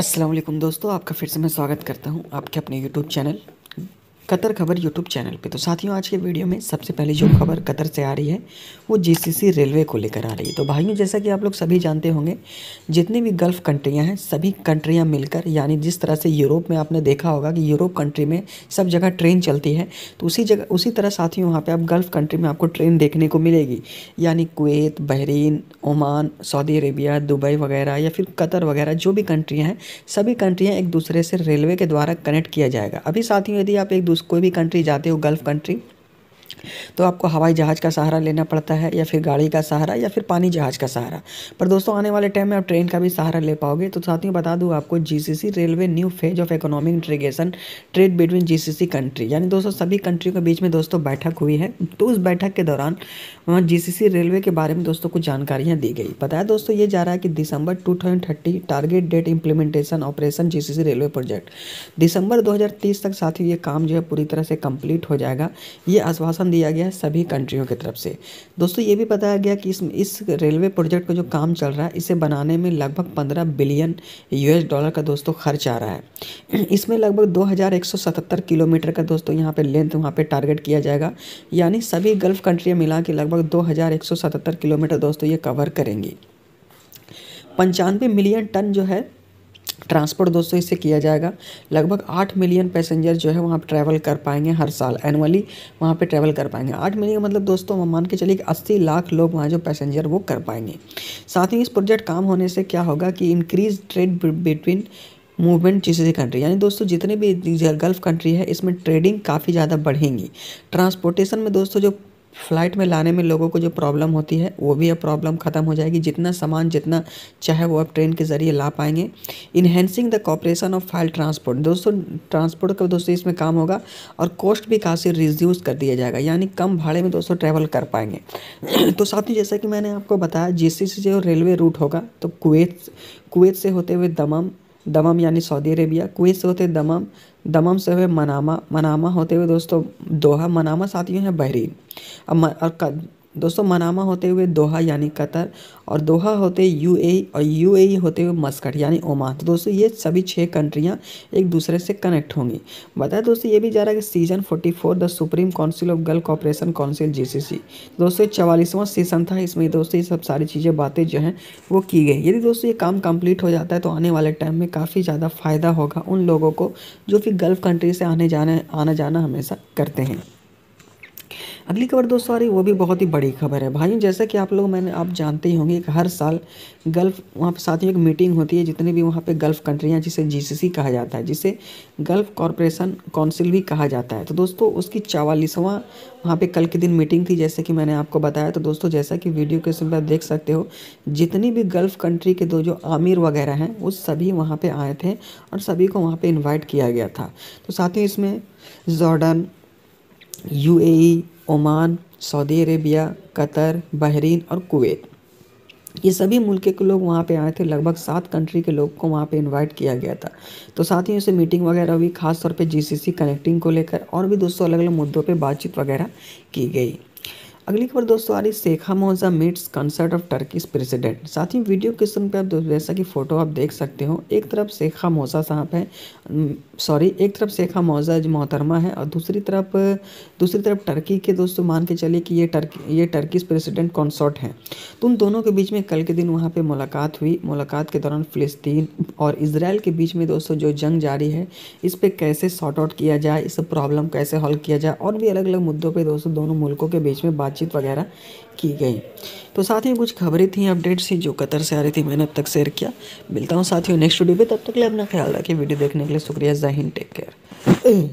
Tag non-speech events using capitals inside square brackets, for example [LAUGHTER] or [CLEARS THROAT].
अस्सलाम वालेकुम दोस्तों आपका फिर से मैं स्वागत करता हूँ आपके अपने यूट्यूब चैनल कतर खबर यूट्यूब चैनल पे तो साथियों आज के वीडियो में सबसे पहले जो खबर कतर से आ रही है वो जीसीसी रेलवे को लेकर आ रही है तो भाइयों जैसा कि आप लोग सभी जानते होंगे जितनी भी गल्फ़ कंट्रियां हैं सभी कंट्रियां मिलकर यानी जिस तरह से यूरोप में आपने देखा होगा कि यूरोप कंट्री में सब जगह ट्रेन चलती है तो उसी जगह उसी तरह साथियों वहाँ पर आप गल्फ़ कंट्री में आपको ट्रेन देखने को मिलेगी यानी Kuwait Bahrain Oman Saudi Arabia Dubai वगैरह या फिर कतर वगैरह जो भी कंट्रियाँ हैं सभी कंट्रियाँ एक दूसरे से रेलवे के द्वारा कनेक्ट किया जाएगा अभी साथियों यदि आप एक दूसरे कोई भी कंट्री जाते हो गल्फ़ कंट्री तो आपको हवाई जहाज़ का सहारा लेना पड़ता है या फिर गाड़ी का सहारा या फिर पानी जहाज़ का सहारा पर दोस्तों आने वाले टाइम में आप ट्रेन का भी सहारा ले पाओगे तो साथियों बता दूँ आपको GCC railway new phase of economic integration trade between GCC country यानी दोस्तों सभी कंट्रियों के बीच में दोस्तों बैठक हुई है तो उस बैठक के दौरान वहाँ जी रेलवे के बारे में दोस्तों कुछ जानकारियाँ दी गई बताया दोस्तों ये जा रहा है कि December two target date implementation operation G railway project दिसंबर दो तक साथियों ये काम जो है पूरी तरह से कंप्लीट हो जाएगा ये आश्वासन आश्वासन दिया गया है सभी कंट्रियों की तरफ से दोस्तों ये भी बताया गया कि इस इस रेलवे प्रोजेक्ट का जो काम चल रहा है इसे बनाने में लगभग 15 बिलियन यूएस डॉलर का दोस्तों खर्च आ रहा है [CLEARS THROAT] इसमें लगभग 2177 किलोमीटर का दोस्तों यहाँ पर लेंथ वहाँ पर टारगेट किया जाएगा यानी सभी गल्फ़ कंट्रियाँ मिला के लगभग दो किलोमीटर दोस्तों ये कवर करेंगी पंचानवे मिलियन टन जो है ट्रांसपोर्ट दोस्तों इससे किया जाएगा लगभग आठ मिलियन पैसेंजर जो है वहाँ पर ट्रैवल कर पाएंगे हर साल एनुअली वहाँ पे ट्रैवल कर पाएंगे आठ मिलियन मतलब दोस्तों मान के चलिए अस्सी लाख लोग वहाँ जो पैसेंजर वो कर पाएंगे साथ ही इस प्रोजेक्ट काम होने से क्या होगा कि इंक्रीज ट्रेड बिटवीन मूवमेंट जिससे कंट्री यानी दोस्तों जितने भी गल्फ कंट्री है इसमें ट्रेडिंग काफ़ी ज़्यादा बढ़ेंगी ट्रांसपोर्टेशन में दोस्तों जो फ्लाइट में लाने में लोगों को जो प्रॉब्लम होती है वो भी अब प्रॉब्लम ख़त्म हो जाएगी जितना सामान जितना चाहे वो आप ट्रेन के ज़रिए ला पाएंगे enhancing the cooperation of file transport दोस्तों ट्रांसपोर्ट का दोस्तों इसमें काम होगा और कॉस्ट भी काफ़ी रिड्यूस कर दिया जाएगा यानी कम भाड़े में दोस्तों ट्रैवल कर पाएंगे [CLEARS THROAT] तो साथ ही जैसा कि मैंने आपको बताया जिस जो रेलवे रूट होगा तो कुवैत कुवैत से होते हुए दमम दमम यानी सऊदी अरेबिया कुवैत से होते दमम दमम से हुए मनामा मनामा होते हुए दोस्तों दोहा मनामा साथियों हैं बहरीन अब और दोस्तों मनामा होते हुए दोहा यानी कतर और दोहा होते यूएई और यूएई होते हुए मस्कट यानी ओमान तो दोस्तों ये सभी छः कंट्रियाँ एक दूसरे से कनेक्ट होंगी बताए दोस्तों ये भी जा रहा है कि season 44 the supreme council of girl cooperation council GCC दोस्तों चवालीसवां सीजन था इसमें दोस्तों ये सब सारी चीज़ें बातें जो हैं वो की गई यदि दोस्तों ये काम कम्प्लीट हो जाता है तो आने वाले टाइम में काफ़ी ज़्यादा फ़ायदा होगा उन लोगों को जो कि गल्फ़ कंट्री से आने जाने आना जाना हमेशा करते हैं अगली खबर दोस्तों आ रही वो भी बहुत ही बड़ी खबर है भाई जैसा कि आप लोग मैंने आप जानते ही होंगे कि हर साल गल्फ वहाँ पर ही एक मीटिंग होती है जितने भी वहाँ पे गल्फ कंट्रियाँ जिसे जीसीसी कहा जाता है जिसे गल्फ कॉरपोरेशन काउंसिल भी कहा जाता है तो दोस्तों उसकी चवालीसवां वहाँ पर कल के दिन मीटिंग थी जैसे कि मैंने आपको बताया तो दोस्तों जैसा कि वीडियो के समय आप देख सकते हो जितनी भी गल्फ कंट्री के दो जो आमिर वगैरह हैं वो सभी वहाँ पर आए थे और सभी को वहाँ पर इन्वाइट किया गया था तो साथ ही इसमें Jordan UAE Oman Saudi Arabia Qatar Bahrain और कुवैत ये सभी मुल्क के लोग वहाँ पे आए थे लगभग सात कंट्री के लोग को वहाँ पे इनवाइट किया गया था तो साथियों से मीटिंग वगैरह हुई खासतौर पे जीसीसी कनेक्टिंग को लेकर और भी दोस्तों अलग अलग मुद्दों पे बातचीत वगैरह की गई अगली खबर दोस्तों आ रही Sheikha Moza meets concert of Turkish president साथ ही वीडियो के स्क्रीन पर आप जैसा कि फ़ोटो आप देख सकते हो एक तरफ शेखा मोजा साहब है सॉरी एक तरफ शेखा मोजा जो मोहतरमा है और दूसरी तरफ दूसरी तरफ टर्की के दोस्तों मान के चलिए कि ये टर्की ये टर्किस प्रेसिडेंट कॉन्सर्ट हैं तो उन दोनों के बीच में कल के दिन वहाँ पर मुलाकात हुई मुलाकात के दौरान फ़लस्तीन और इसराइल के बीच में दोस्तों जो जंग जारी है इस पर कैसे सॉर्ट आउट किया जाए इस प्रॉब्लम कैसे हल किया जाए और भी अलग अलग मुद्दों पर दोस्तों दोनों मुल्कों के बीच में बात बातचीत वगैरह की गई तो साथ ही कुछ खबरें थी अपडेट्स थी जो कतर से आ रही थी मैंने अब तक शेयर किया मिलता हूँ साथियों नेक्स्ट वीडियो पर तब तक लिए अपना ख्याल रखिए वीडियो देखने के लिए शुक्रिया जहीन टेक केयर